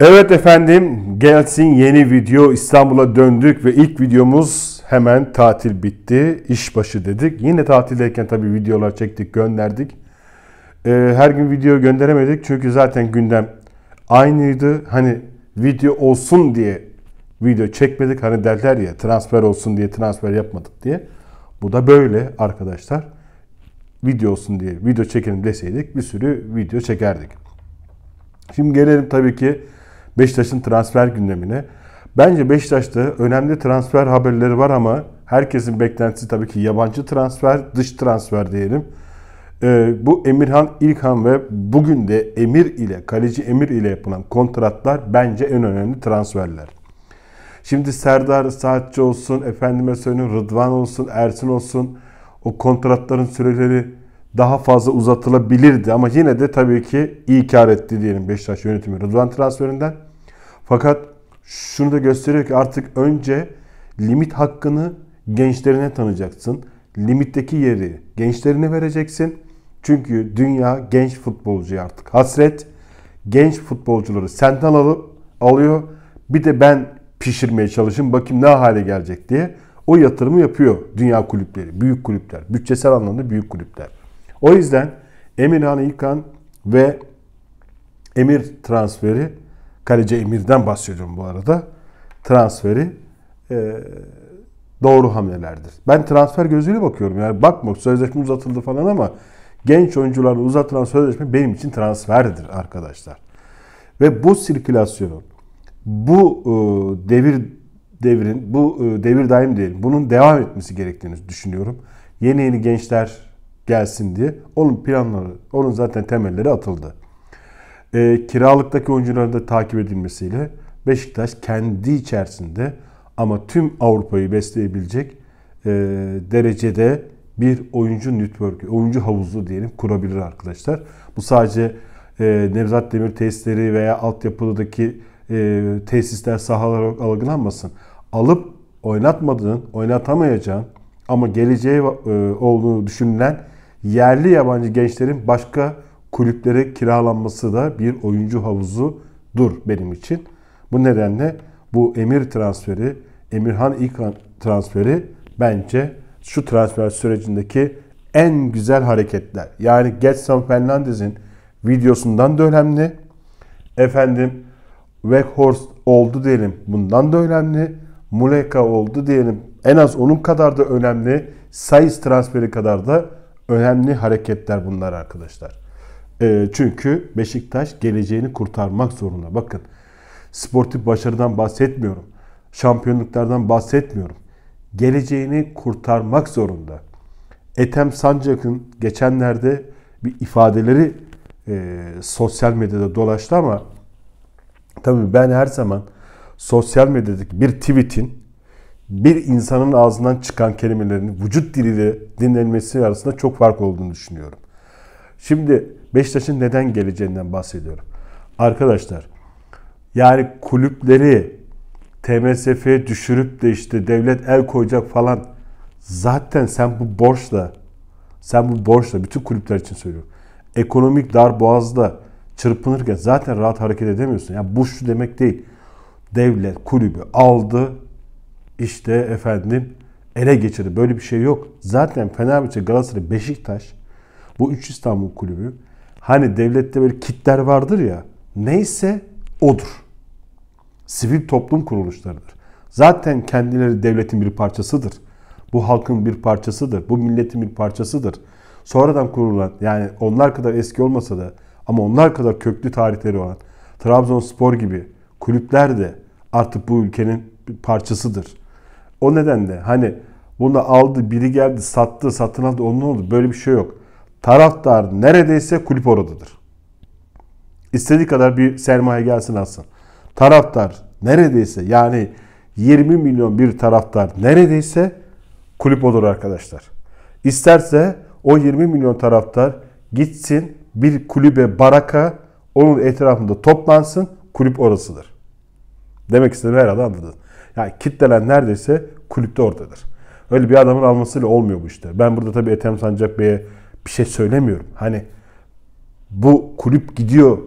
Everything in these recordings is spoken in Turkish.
Evet efendim gelsin yeni video İstanbul'a döndük ve ilk videomuz hemen tatil bitti. İşbaşı dedik. Yine tatildeyken tabii videolar çektik gönderdik. Ee, her gün video gönderemedik çünkü zaten gündem aynıydı. Hani video olsun diye video çekmedik. Hani derler ya transfer olsun diye transfer yapmadık diye. Bu da böyle arkadaşlar. Video olsun diye video çekelim deseydik bir sürü video çekerdik. Şimdi gelelim tabii ki Beşiktaş'ın transfer gündemine. Bence Beşiktaş'ta önemli transfer haberleri var ama herkesin beklentisi tabii ki yabancı transfer, dış transfer diyelim. Ee, bu Emirhan İlkan ve bugün de Emir ile, kaleci Emir ile yapılan kontratlar bence en önemli transferler. Şimdi Serdar Saatçi olsun, efendime söyleyeyim Rıdvan olsun, Ersin olsun o kontratların süreleri daha fazla uzatılabilirdi ama yine de tabii ki iyi kar etti diyelim Beşiktaş yönetimi Rıdvan transferinden. Fakat şunu da gösteriyor ki artık önce limit hakkını gençlerine tanıyacaksın. Limitteki yeri gençlerine vereceksin. Çünkü dünya genç futbolcuya artık hasret. Genç futbolcuları senden alıp alıyor. Bir de ben pişirmeye çalışayım bakayım ne hale gelecek diye. O yatırımı yapıyor dünya kulüpleri, büyük kulüpler, bütçesel anlamda büyük kulüpler. O yüzden Emirhan yıkan ve Emir transferi, kaleci Emir'den bahsediyorum bu arada, transferi e, doğru hamlelerdir. Ben transfer gözüyle bakıyorum. Yani bakma sözleşme uzatıldı falan ama genç oyuncularla uzatılan sözleşme benim için transferdir arkadaşlar. Ve bu sirkülasyonun, bu e, devir devrin, bu e, devir daim değil, bunun devam etmesi gerektiğini düşünüyorum. Yeni yeni gençler gelsin diye. Onun planları, onun zaten temelleri atıldı. E, kiralıktaki oyuncuların da takip edilmesiyle Beşiktaş kendi içerisinde ama tüm Avrupa'yı besleyebilecek e, derecede bir oyuncu network'ü, oyuncu havuzu diyelim kurabilir arkadaşlar. Bu sadece e, Nevzat Demir tesisleri veya altyapıdaki e, tesisler sahalar algılanmasın. Alıp oynatmadığın, oynatamayacağın ama geleceği e, olduğu düşünülen yerli yabancı gençlerin başka kulüplere kiralanması da bir oyuncu havuzu dur benim için. Bu nedenle bu Emir transferi, Emirhan ilk transferi bence şu transfer sürecindeki en güzel hareketler. Yani Getson Fernandez'in videosundan da önemli. Efendim Weghorst oldu diyelim bundan da önemli. Muleka oldu diyelim en az onun kadar da önemli. Sayıs transferi kadar da Önemli hareketler bunlar arkadaşlar. Ee, çünkü Beşiktaş geleceğini kurtarmak zorunda. Bakın sportif başarıdan bahsetmiyorum. Şampiyonluklardan bahsetmiyorum. Geleceğini kurtarmak zorunda. Etem Sancak'ın geçenlerde bir ifadeleri e, sosyal medyada dolaştı ama tabii ben her zaman sosyal medyadaki bir tweetin bir insanın ağzından çıkan kelimelerin vücut diliyle dinlenmesi arasında çok fark olduğunu düşünüyorum. Şimdi Beşiktaş'ın neden geleceğinden bahsediyorum. Arkadaşlar yani kulüpleri TMSF'ye düşürüp de işte devlet el koyacak falan zaten sen bu borçla sen bu borçla bütün kulüpler için söylüyorum. Ekonomik dar boğazda çırpınırken zaten rahat hareket edemiyorsun. Yani bu şu demek değil. Devlet kulübü aldı, işte efendim ele geçirdi. Böyle bir şey yok. Zaten Fenerbahçe, Galatasaray, Beşiktaş bu üç İstanbul kulübü hani devlette böyle kitler vardır ya neyse odur. Sivil toplum kuruluşlarıdır. Zaten kendileri devletin bir parçasıdır. Bu halkın bir parçasıdır. Bu milletin bir parçasıdır. Sonradan kurulan yani onlar kadar eski olmasa da ama onlar kadar köklü tarihleri olan Trabzonspor gibi kulüpler de artık bu ülkenin bir parçasıdır. O nedenle hani bunu aldı, biri geldi, sattı, satın aldı, onun oldu. Böyle bir şey yok. Taraftar neredeyse kulüp oradadır. İstediği kadar bir sermaye gelsin alsın. Taraftar neredeyse yani 20 milyon bir taraftar neredeyse kulüp olur arkadaşlar. İsterse o 20 milyon taraftar gitsin bir kulübe baraka onun etrafında toplansın kulüp orasıdır. Demek istediğimi herhalde anladın. Yani kitlenen neredeyse kulüpte oradadır. Öyle bir adamın almasıyla olmuyor bu işte. Ben burada tabii Ethem Sancak Bey'e bir şey söylemiyorum. Hani bu kulüp gidiyor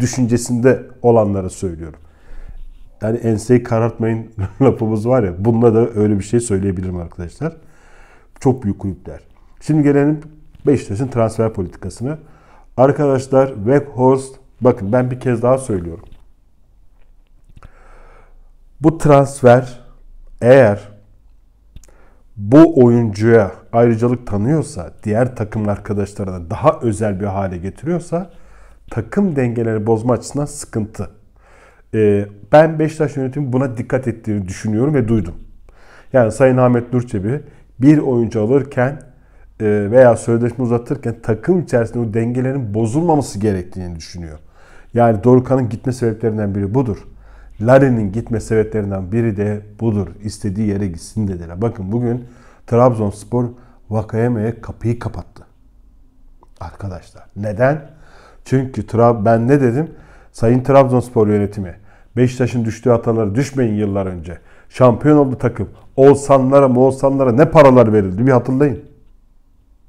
düşüncesinde olanlara söylüyorum. Yani enseyi karartmayın lafımız var ya. Bununla da öyle bir şey söyleyebilirim arkadaşlar. Çok büyük kulüpler. Şimdi gelelim Beşiktaş'ın transfer politikasına. Arkadaşlar Weghorst bakın ben bir kez daha söylüyorum. Bu transfer eğer bu oyuncuya ayrıcalık tanıyorsa, diğer takımın arkadaşlarına daha özel bir hale getiriyorsa takım dengeleri bozma açısından sıkıntı. Ee, ben Beşiktaş yönetimi buna dikkat ettiğini düşünüyorum ve duydum. Yani Sayın Ahmet Nurçebi bir oyuncu alırken e, veya sözleşme uzatırken takım içerisinde o dengelerin bozulmaması gerektiğini düşünüyor. Yani Dorukan'ın gitme sebeplerinden biri budur. Larin'in gitme sebeplerinden biri de budur. İstediği yere gitsin dediler. Bakın bugün Trabzonspor Vakayeme'ye kapıyı kapattı. Arkadaşlar neden? Çünkü Trab ben ne dedim? Sayın Trabzonspor yönetimi Beşiktaş'ın düştüğü hataları düşmeyin yıllar önce. Şampiyon oldu takım. Olsanlara, Moğolsanlara ne paralar verildi bir hatırlayın.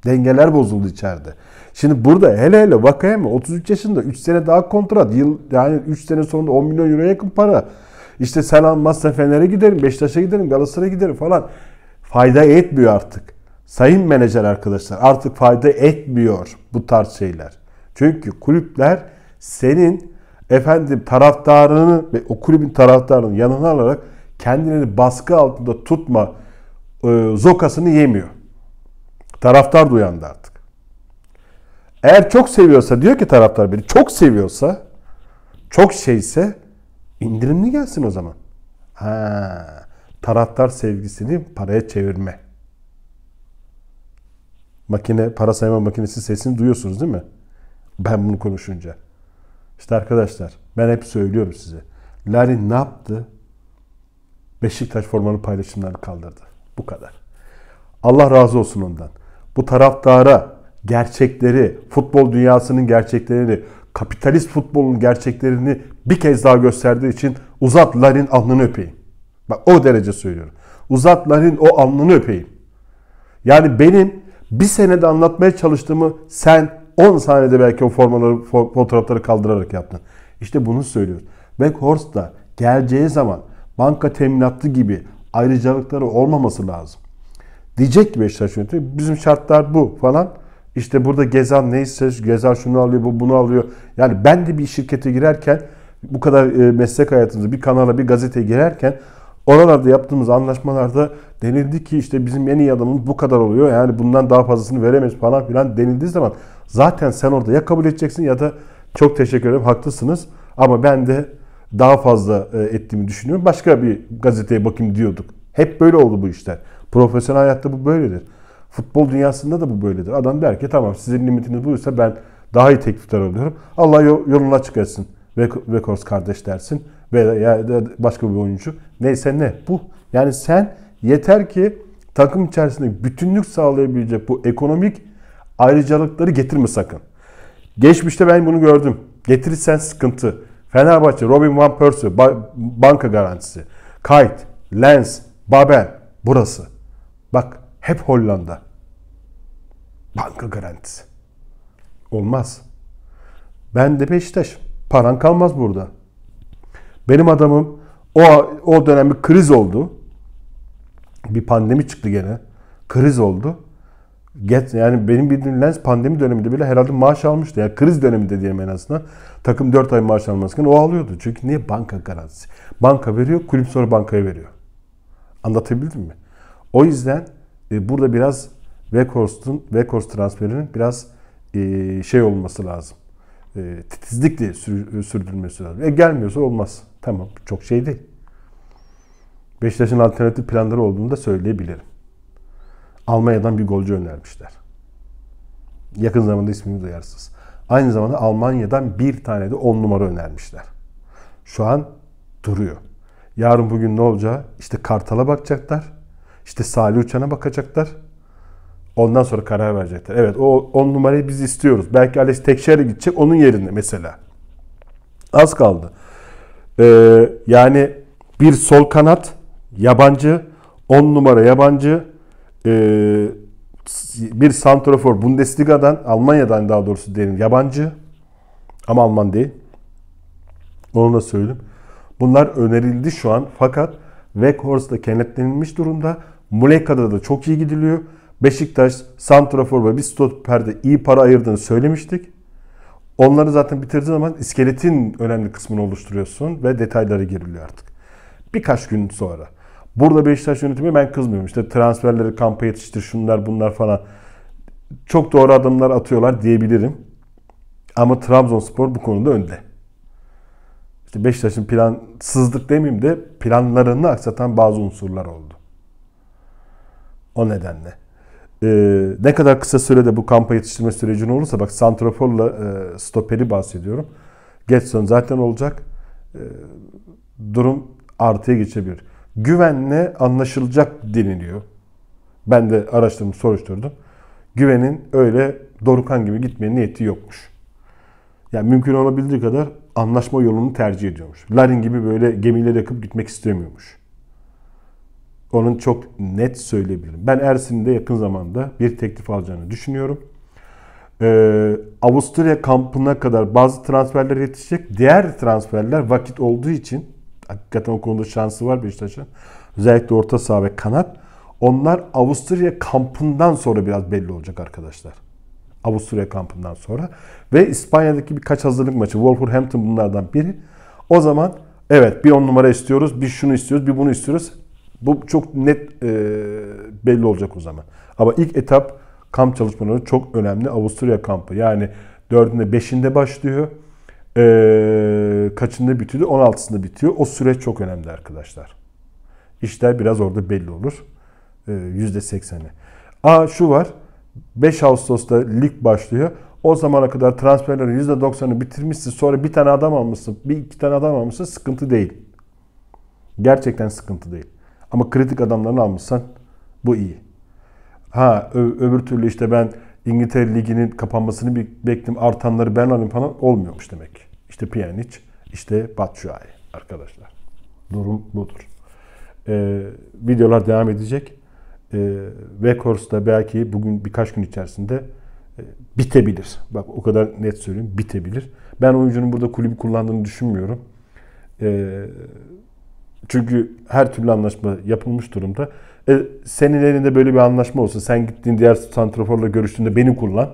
Dengeler bozuldu içeride. Şimdi burada hele hele Vakayeme 33 yaşında 3 sene daha kontrat. Yıl yani 3 sene sonunda 10 milyon euroya yakın para. İşte sen almazsa Fener'e giderim, Beşiktaş'a giderim, Galatasaray'a giderim falan. Fayda etmiyor artık. Sayın menajer arkadaşlar artık fayda etmiyor bu tarz şeyler. Çünkü kulüpler senin efendim taraftarını ve o kulübün taraftarını yanına alarak kendilerini baskı altında tutma e, zokasını yemiyor. Taraftar da uyandı artık. Eğer çok seviyorsa diyor ki taraftar beni çok seviyorsa çok şeyse indirimli gelsin o zaman. Ha, taraftar sevgisini paraya çevirme. Makine, para sayma makinesi sesini duyuyorsunuz değil mi? Ben bunu konuşunca. İşte arkadaşlar ben hep söylüyorum size. Larin ne yaptı? Beşiktaş formalı paylaşımları kaldırdı. Bu kadar. Allah razı olsun ondan bu taraftara gerçekleri, futbol dünyasının gerçeklerini, kapitalist futbolun gerçeklerini bir kez daha gösterdiği için uzat Larin alnını öpeyim. Bak o derece söylüyorum. Uzat Larin o alnını öpeyim. Yani benim bir senede anlatmaya çalıştığımı sen 10 saniyede belki o formaları, fotoğrafları kaldırarak yaptın. İşte bunu söylüyorum. Weghorst da geleceği zaman banka teminatı gibi ayrıcalıkları olmaması lazım. Diyecek ki Beşiktaş yönetimi bizim şartlar bu falan. İşte burada Gezal neyse Gezal şunu alıyor bu bunu alıyor. Yani ben de bir şirkete girerken bu kadar e, meslek hayatımızda bir kanala bir gazete girerken oralarda yaptığımız anlaşmalarda denildi ki işte bizim en iyi adamımız bu kadar oluyor. Yani bundan daha fazlasını veremeyiz falan filan denildiği zaman zaten sen orada ya kabul edeceksin ya da çok teşekkür ederim haklısınız ama ben de daha fazla e, ettiğimi düşünüyorum. Başka bir gazeteye bakayım diyorduk. Hep böyle oldu bu işler. Profesyonel hayatta bu böyledir. Futbol dünyasında da bu böyledir. Adam der ki tamam sizin limitiniz buysa ben daha iyi teklifler alıyorum. Allah yoluna açık etsin. Vekors kardeş dersin. Veya başka bir oyuncu. Neyse ne. Bu. Yani sen yeter ki takım içerisinde bütünlük sağlayabilecek bu ekonomik ayrıcalıkları getirme sakın. Geçmişte ben bunu gördüm. Getirirsen sıkıntı. Fenerbahçe, Robin Van Persie, banka garantisi, Kite, Lens, Babel burası. Bak hep Hollanda. Banka garantisi. Olmaz. Ben de Beşiktaş. Paran kalmaz burada. Benim adamım o, o dönem bir kriz oldu. Bir pandemi çıktı gene. Kriz oldu. Get, yani benim bildiğim Lens pandemi döneminde bile herhalde maaş almıştı. Yani kriz döneminde diyelim en azından. Takım 4 ay maaş almazken o alıyordu. Çünkü niye banka garantisi? Banka veriyor, kulüp sonra bankaya veriyor. Anlatabildim mi? O yüzden e, burada biraz Weghorst'un, Weghorst transferinin biraz e, şey olması lazım. E, titizlikle e, sürdürülmesi lazım. E gelmiyorsa olmaz. Tamam çok şey değil. Beşiktaş'ın alternatif planları olduğunu da söyleyebilirim. Almanya'dan bir golcü önermişler. Yakın zamanda ismini duyarsınız. Aynı zamanda Almanya'dan bir tane de on numara önermişler. Şu an duruyor. Yarın bugün ne olacağı? İşte Kartal'a bakacaklar. İşte Salih Uçan'a bakacaklar. Ondan sonra karar verecekler. Evet o 10 numarayı biz istiyoruz. Belki Alex Tekşehir'e gidecek onun yerinde mesela. Az kaldı. Ee, yani bir sol kanat yabancı, 10 numara yabancı, e, bir santrafor Bundesliga'dan, Almanya'dan daha doğrusu diyelim yabancı ama Alman değil. Onu da söyledim. Bunlar önerildi şu an fakat Weghorst da kenetlenilmiş durumda. Muleka'da da çok iyi gidiliyor. Beşiktaş, Santrafor ve bir stoperde iyi para ayırdığını söylemiştik. Onları zaten bitirdiğin zaman iskeletin önemli kısmını oluşturuyorsun ve detaylara giriliyor artık. Birkaç gün sonra. Burada Beşiktaş yönetimi ben kızmıyorum. İşte transferleri kampa yetiştir şunlar bunlar falan. Çok doğru adımlar atıyorlar diyebilirim. Ama Trabzonspor bu konuda önde. İşte Beşiktaş'ın plansızlık demeyeyim de planlarını aksatan bazı unsurlar oldu. O nedenle. Ee, ne kadar kısa sürede bu kampa yetiştirme sürecini olursa bak Santrafor'la e, stoperi bahsediyorum. Getson zaten olacak. E, durum artıya geçebilir. Güvenle anlaşılacak deniliyor. Ben de araştırdım, soruşturdum. Güvenin öyle Dorukan gibi gitmeye niyeti yokmuş. Yani mümkün olabildiği kadar anlaşma yolunu tercih ediyormuş. Larin gibi böyle gemileri yakıp gitmek istemiyormuş. Onun çok net söyleyebilirim. Ben Ersin'de yakın zamanda bir teklif alacağını düşünüyorum. Ee, Avusturya kampına kadar bazı transferler yetişecek. Diğer transferler vakit olduğu için hakikaten o konuda şansı var Beşiktaş'ın. Özellikle orta saha ve kanat. Onlar Avusturya kampından sonra biraz belli olacak arkadaşlar. Avusturya kampından sonra. Ve İspanya'daki birkaç hazırlık maçı. Wolverhampton bunlardan biri. O zaman evet bir on numara istiyoruz, bir şunu istiyoruz, bir bunu istiyoruz. Bu çok net e, belli olacak o zaman. Ama ilk etap kamp çalışmaları çok önemli. Avusturya kampı yani 4'ünde 5'inde başlıyor. E, kaçında bitiyor? 16'sında bitiyor. O süreç çok önemli arkadaşlar. İşler biraz orada belli olur. E, %80'i. Aa şu var. 5 Ağustos'ta lig başlıyor. O zamana kadar transferlerin %90'ı bitirmişsin. Sonra bir tane adam almışsın, bir iki tane adam almışsın. Sıkıntı değil. Gerçekten sıkıntı değil. Ama kritik adamlarını almışsan bu iyi. Ha öbür türlü işte ben İngiltere Ligi'nin kapanmasını bekledim. Artanları ben alayım falan olmuyormuş demek. İşte Pjanic, işte Batshuayi arkadaşlar. Durum budur. Ee, videolar devam edecek. Ee, da belki bugün birkaç gün içerisinde e, bitebilir. Bak o kadar net söyleyeyim bitebilir. Ben oyuncunun burada kulübü kullandığını düşünmüyorum. Ee, çünkü her türlü anlaşma yapılmış durumda. E, senin elinde böyle bir anlaşma olsa sen gittiğin diğer santraforla görüştüğünde beni kullan.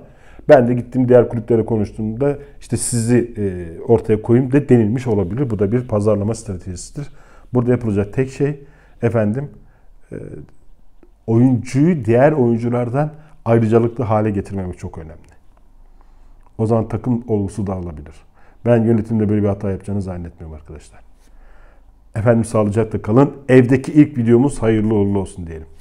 Ben de gittiğim diğer kulüplere konuştuğumda işte sizi e, ortaya koyayım de denilmiş olabilir. Bu da bir pazarlama stratejisidir. Burada yapılacak tek şey efendim e, oyuncuyu diğer oyunculardan ayrıcalıklı hale getirmemek çok önemli. O zaman takım olgusu alabilir. Ben yönetimde böyle bir hata yapacağını zannetmiyorum arkadaşlar. Efendim sağlıcakla kalın. Evdeki ilk videomuz hayırlı uğurlu olsun diyelim.